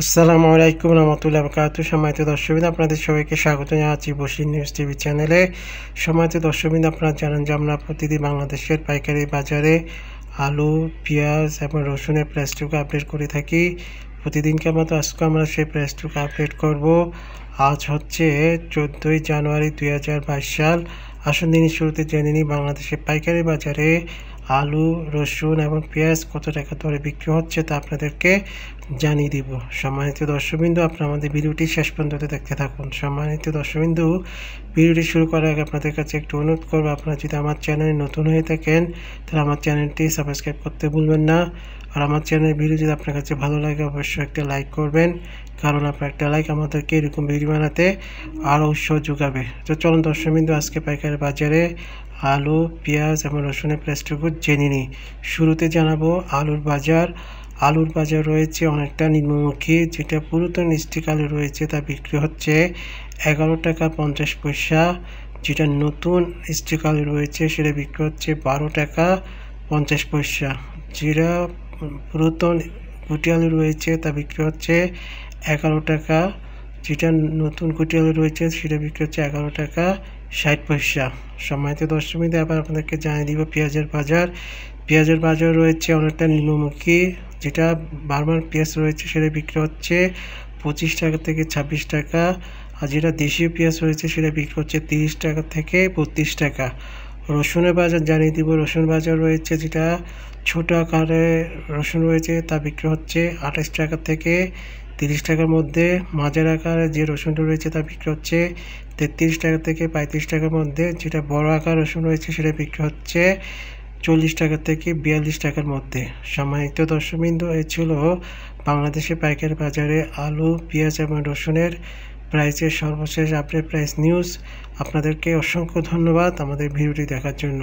আসসালামু আলাইকুম রহমতুল্লাহ বরকাত সম্মানিত দর্শকবিন্দু আপনাদের সবাইকে স্বাগত জানাচ্ছি বসির নিউজ টিভি চ্যানেলে সম্মানিত দর্শকবিন্দু আপনারা জানেন যে আমরা প্রতিদিন বাংলাদেশের পাইকারি বাজারে আলু পেঁয়াজ এবং রসুনের প্রাইসটুকু আপডেট করে থাকি প্রতিদিনকে মতো আজকে আমরা সেই প্রাইসটুকু আপডেট করব আজ হচ্ছে চোদ্দোই জানুয়ারি দুই সাল আসুন দিনের শুরুতে জেনে নিই বাংলাদেশের পাইকারি বাজারে আলু রসুন এবং পেঁয়াজ কত টাকা দরে বিক্রি হচ্ছে তা আপনাদেরকে জানিয়ে দিব সম্মানিত দর্শকবিন্দু আপনারা আমাদের ভিডিওটি শেষ পর্যন্ত দেখতে থাকুন সম্মানিত দর্শকবিন্দু ভিডিওটি শুরু করার আগে আপনাদের কাছে একটু অনুরোধ করবো আপনারা যদি আমার চ্যানেলে নতুন হয়ে থাকেন তাহলে আমার চ্যানেলটি সাবস্ক্রাইব করতে ভুলবেন না আর আমার চ্যানেলের ভিডিও যদি আপনার কাছে ভালো লাগে অবশ্যই একটা লাইক করবেন কারণ আপনার একটা লাইক আমাদেরকে এরকম ভিডিও বানাতে আরও উৎসাহ যোগাবে তো চলুন দর্শকবিন্দু আজকে পাইকারি বাজারে আলু পেঁয়াজ এবং রসুনের প্রেসটুকু জেনে নিই শুরুতে জানাবো আলুর বাজার আলুর বাজার রয়েছে অনেকটা নিম্নমুখী যেটা পুরাতন স্টিক আলু রয়েছে তা বিক্রি হচ্ছে এগারো টাকা পঞ্চাশ পয়সা যেটা নতুন স্টিক আলু রয়েছে সেটা বিক্রি হচ্ছে বারো টাকা পঞ্চাশ পয়সা যেটা পুরাতন গুটি আলু রয়েছে তা বিক্রি হচ্ছে এগারো টাকা যেটা নতুন গুটি আলু রয়েছে সেটা বিক্রি হচ্ছে এগারো টাকা ষাট পয়সা সম্মানিত দশমীতে আবার আপনাদেরকে জানিয়ে দিব পেঁয়াজের বাজার পেঁয়াজের বাজার রয়েছে অনেকটা নিম্নমুখী যেটা বারবার পেঁয়াজ রয়েছে সেটা বিক্রি হচ্ছে পঁচিশ টাকা থেকে ছাব্বিশ টাকা আর যেটা দেশীয় পেঁয়াজ রয়েছে সেটা বিক্রি হচ্ছে তিরিশ টাকা থেকে বত্রিশ টাকা রসুনের বাজার জানিয়ে দিব রসুন বাজার রয়েছে যেটা ছোট আকারে রসুন রয়েছে তা বিক্রি হচ্ছে আঠাশ টাকা থেকে তিরিশ টাকার মধ্যে মাঝার আকারে যে রসুনটা রয়েছে তা বিক্রি হচ্ছে তেত্রিশ টাকা থেকে পঁয়ত্রিশ টাকার মধ্যে যেটা বড় আকার রসুন রয়েছে সেটা বিক্রি হচ্ছে চল্লিশ টাকা থেকে বিয়াল্লিশ টাকার মধ্যে সম্মানিত দর্শকবিন্দু এ ছিল বাংলাদেশে পাইকারি বাজারে আলু পেঁয়াজ এবং রসুনের প্রাইসের সর্বশেষ আপডেট প্রাইস নিউজ আপনাদেরকে অসংখ্য ধন্যবাদ আমাদের ভিডিওটি দেখার জন্য